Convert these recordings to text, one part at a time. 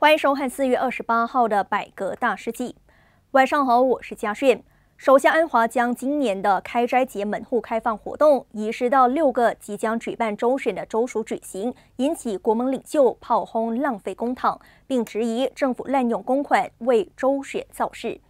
欢迎收看四月二十八号的《百格大事纪》。晚上好，我是嘉炫。首相安华将今年的开斋节门户开放活动移师到六个即将举办周选的州属举行，引起国盟领袖炮轰浪费公帑，并质疑政府滥用公款为州选造势。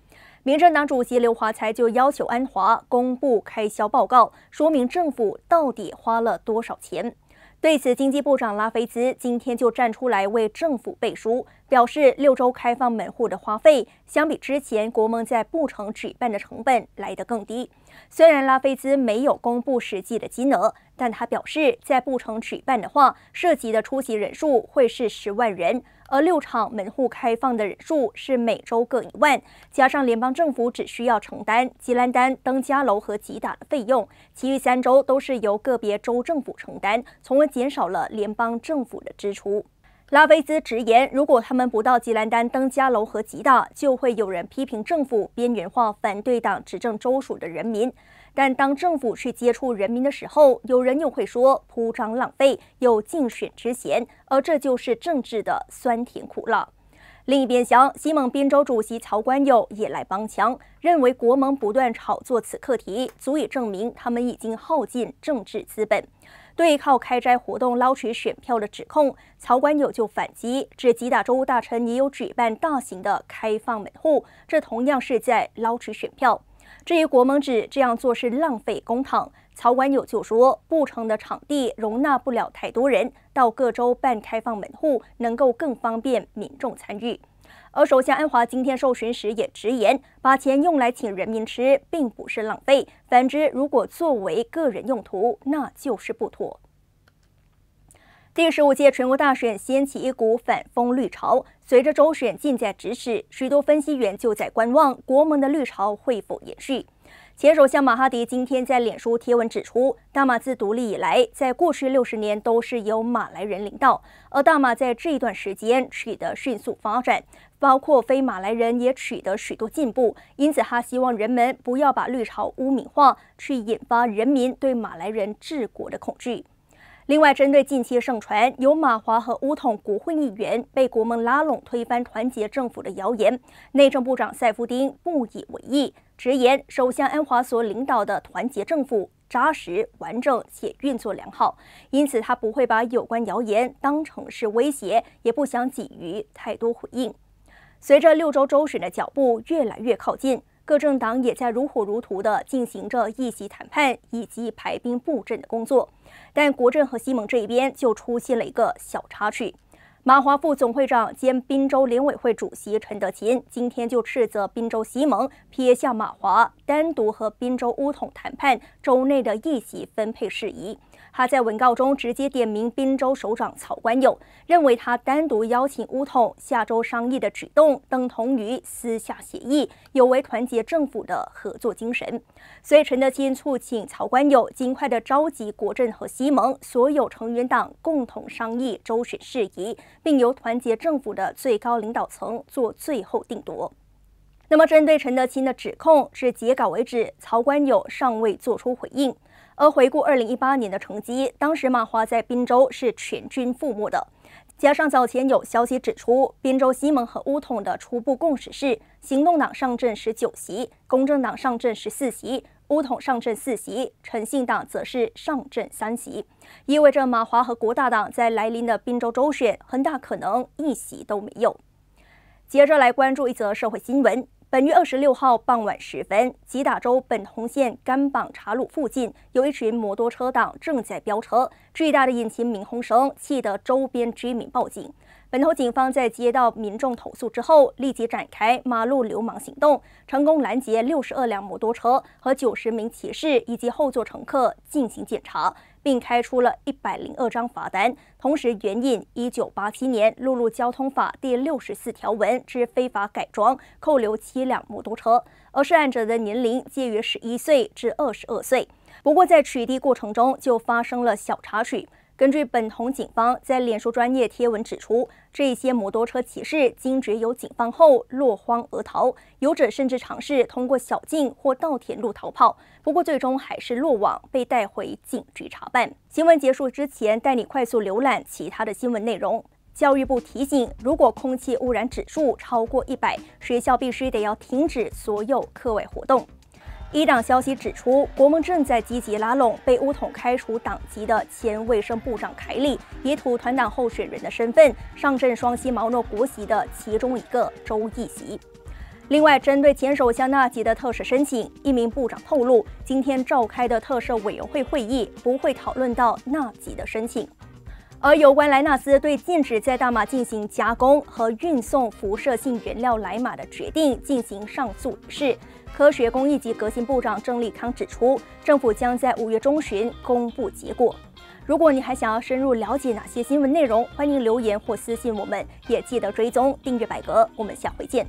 民政党主席刘华才就要求安华公布开销报告，说明政府到底花了多少钱。对此，经济部长拉菲兹今天就站出来为政府背书，表示六周开放门户的花费，相比之前国盟在布城举办的成本来得更低。虽然拉菲兹没有公布实际的金额，但他表示，在布城举办的话，涉及的出席人数会是十万人。而六场门户开放的人数是每周各一万，加上联邦政府只需要承担吉兰丹登加楼和吉打的费用，其余三周都是由个别州政府承担，从而减少了联邦政府的支出。拉菲兹直言，如果他们不到吉兰丹登加楼和吉打，就会有人批评政府边缘化反对党执政州属的人民。但当政府去接触人民的时候，有人又会说铺张浪费，有竞选之嫌。而这就是政治的酸甜苦辣。另一边厢，西蒙边州主席曹官友也来帮腔，认为国盟不断炒作此课题，足以证明他们已经耗尽政治资本。对靠开斋活动捞取选票的指控，曹管友就反击：这几大州大臣也有举办大型的开放门户，这同样是在捞取选票。至于国盟指这样做是浪费公帑，曹管友就说：不成的场地容纳不了太多人，到各州办开放门户能够更方便民众参与。而首相安华今天受询时也直言，把钱用来请人民吃，并不是浪费；反之，如果作为个人用途，那就是不妥。第十五届全国大选掀起一股反风绿潮，随着周选近在咫尺，许多分析员就在观望国盟的绿潮会否延续。前首相马哈迪今天在脸书贴文指出，大马自独立以来，在过去六十年都是由马来人领导，而大马在这段时间取得迅速发展，包括非马来人也取得许多进步。因此，他希望人们不要把绿潮污名化，去引发人民对马来人治国的恐惧。另外，针对近期盛传有马华和乌统国会议员被国盟拉拢推翻团结政府的谣言，内政部长塞夫丁不以为意，直言首相安华所领导的团结政府扎实、完整且运作良好，因此他不会把有关谣言当成是威胁，也不想给予太多回应。随着六州州选的脚步越来越靠近。各政党也在如火如荼地进行着议席谈判以及排兵布阵的工作，但国政和西盟这一边就出现了一个小插曲。马华副总会长兼滨州联委会主席陈德勤今天就斥责滨州西盟撇下马华，单独和滨州乌统谈判州内的议席分配事宜。他在文告中直接点名滨州首长曹观友，认为他单独邀请乌统下周商议的举动等同于私下协议，有违团结政府的合作精神。所以，陈德勤促请曹观友尽快的召集国阵和西盟所有成员党共同商议周选事宜。并由团结政府的最高领导层做最后定夺。那么，针对陈德钦的指控至截稿为止，曹观友尚未作出回应。而回顾二零一八年的成绩，当时马华在滨州是全军覆没的。加上早前有消息指出，滨州西盟和乌统的初步共识是，行动党上阵十九席，公正党上阵十四席。巫统上阵四席，诚信党则是上阵三席，意味着马华和国大党在来临的滨州州选，很大可能一席都没有。接着来关注一则社会新闻：本月二十六号傍晚时分，吉打州本洪县甘榜查鲁附近，有一群摩托车党正在飙车，巨大的引擎鸣轰声，气得周边居民报警。本头警方在接到民众投诉之后，立即展开马路流氓行动，成功拦截六十二辆摩托车和九十名骑士以及后座乘客进行检查，并开出了一百零二张罚单。同时，援引一九八七年《陆路交通法》第六十四条文，之非法改装，扣留七辆摩托车，而涉案者的年龄介于十一岁至二十二岁。不过，在取缔过程中就发生了小插曲。根据本同警方在脸书专业贴文指出，这些摩托车骑士惊觉有警方后落荒而逃，有者甚至尝试通过小径或稻田路逃跑，不过最终还是落网，被带回警局查办。新闻结束之前，带你快速浏览其他的新闻内容。教育部提醒，如果空气污染指数超过一百，学校必须得要停止所有课外活动。伊朗消息指出，国盟正在积极拉拢被乌统开除党籍的前卫生部长凯里，以土团党候选人的身份上阵双西毛诺国席的其中一个州议席。另外，针对前首相纳吉的特赦申请，一名部长透露，今天召开的特赦委员会会议不会讨论到纳吉的申请。而有关莱纳斯对禁止在大马进行加工和运送辐射性原料来马的决定进行上诉一事。科学、工艺及革新部长郑立康指出，政府将在五月中旬公布结果。如果你还想要深入了解哪些新闻内容，欢迎留言或私信我们，也记得追踪订阅百格。我们下回见。